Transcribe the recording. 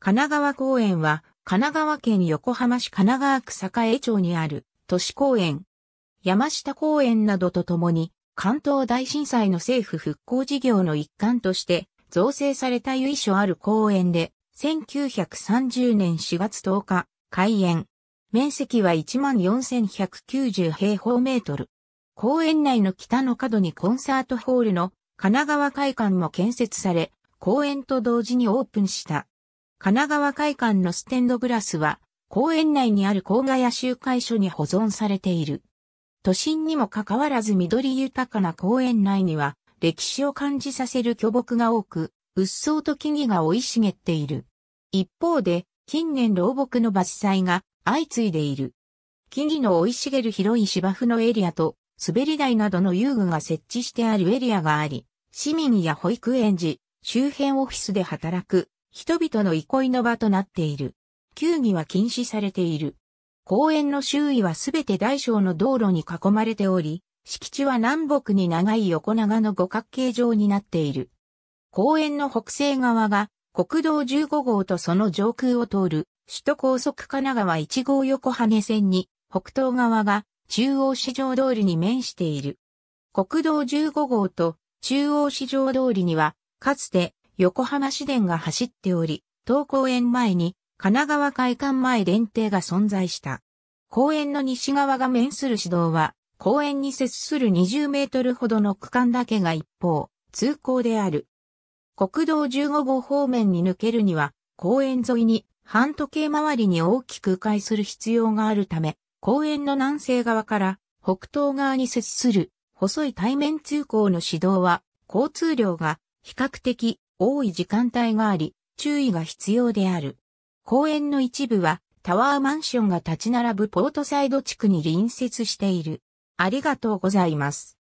神奈川公園は、神奈川県横浜市神奈川区栄町にある都市公園。山下公園などとともに、関東大震災の政府復興事業の一環として造成された由緒ある公園で、1930年4月10日、開園。面積は14,190平方メートル。公園内の北の角にコンサートホールの神奈川会館も建設され、公園と同時にオープンした。神奈川会館のステンドグラスは、公園内にある郊外や集会所に保存されている。都心にもかかわらず緑豊かな公園内には、歴史を感じさせる巨木が多く、鬱蒼と木々が生い茂っている。一方で、近年老木の伐採が相次いでいる。木々の生い茂る広い芝生のエリアと、滑り台などの遊具が設置してあるエリアがあり、市民や保育園児、周辺オフィスで働く人々の憩いの場となっている。球技は禁止されている。公園の周囲はすべて大小の道路に囲まれており、敷地は南北に長い横長の五角形状になっている。公園の北西側が国道15号とその上空を通る首都高速神奈川1号横羽線に北東側が中央市場通りに面している。国道15号と中央市場通りにはかつて横浜市電が走っており、当公園前に神奈川会館前電停が存在した。公園の西側が面する市道は、公園に接する20メートルほどの区間だけが一方、通行である。国道15号方面に抜けるには、公園沿いに半時計回りに大きく迂回する必要があるため、公園の南西側から北東側に接する細い対面通行の市道は、交通量が比較的多い時間帯があり、注意が必要である。公園の一部はタワーマンションが立ち並ぶポートサイド地区に隣接している。ありがとうございます。